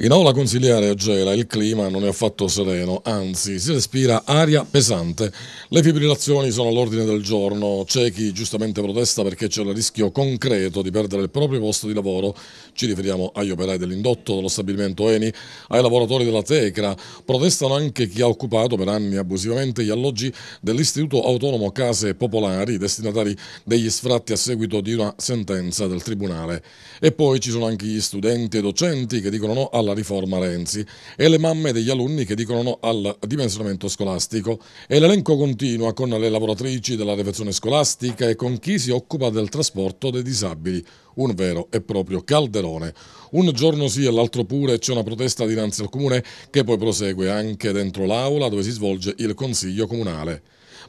In aula consigliare a Gela il clima non è affatto sereno, anzi si respira aria pesante. Le fibrillazioni sono all'ordine del giorno, c'è chi giustamente protesta perché c'è il rischio concreto di perdere il proprio posto di lavoro. Ci riferiamo agli operai dell'indotto, dello stabilimento Eni, ai lavoratori della Tecra. Protestano anche chi ha occupato per anni abusivamente gli alloggi dell'Istituto Autonomo Case Popolari, destinatari degli sfratti a seguito di una sentenza del Tribunale. E poi ci sono anche gli studenti e docenti che dicono no alla alla riforma Renzi e le mamme degli alunni che dicono no al dimensionamento scolastico e l'elenco continua con le lavoratrici della refezione scolastica e con chi si occupa del trasporto dei disabili un vero e proprio calderone. Un giorno sì e l'altro pure c'è una protesta dinanzi al comune che poi prosegue anche dentro l'aula dove si svolge il consiglio comunale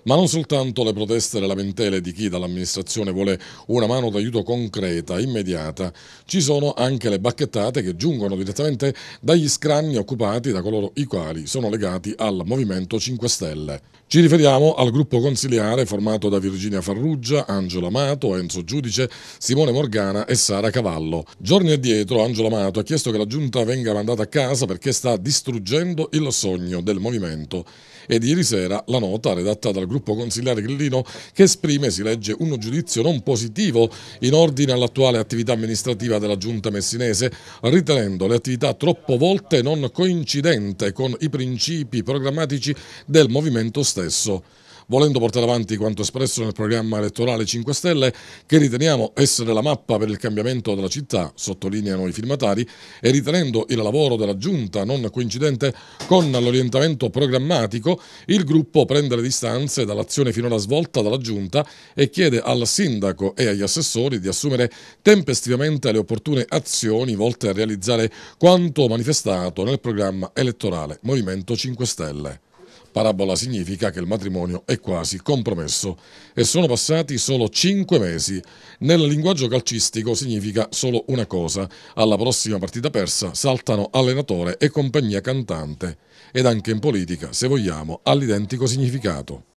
ma non soltanto le proteste e le lamentele di chi dall'amministrazione vuole una mano d'aiuto concreta, immediata, ci sono anche le bacchettate che giungono direttamente dagli scranni occupati da coloro i quali sono legati al Movimento 5 Stelle. Ci riferiamo al gruppo consiliare formato da Virginia Farrugia, Angelo Amato, Enzo Giudice, Simone Morgana e Sara Cavallo. Giorni addietro Angelo Amato ha chiesto che la giunta venga mandata a casa perché sta distruggendo il sogno del movimento ed ieri sera la nota redatta dal gruppo consigliare Grillino che esprime, si legge, uno giudizio non positivo in ordine all'attuale attività amministrativa della giunta messinese, ritenendo le attività troppo volte non coincidente con i principi programmatici del movimento stesso volendo portare avanti quanto espresso nel programma elettorale 5 Stelle, che riteniamo essere la mappa per il cambiamento della città, sottolineano i firmatari, e ritenendo il lavoro della Giunta non coincidente con l'orientamento programmatico, il gruppo prende le distanze dall'azione finora svolta dalla Giunta e chiede al Sindaco e agli assessori di assumere tempestivamente le opportune azioni volte a realizzare quanto manifestato nel programma elettorale Movimento 5 Stelle. Parabola significa che il matrimonio è quasi compromesso e sono passati solo cinque mesi. Nel linguaggio calcistico significa solo una cosa, alla prossima partita persa saltano allenatore e compagnia cantante ed anche in politica, se vogliamo, ha l'identico significato.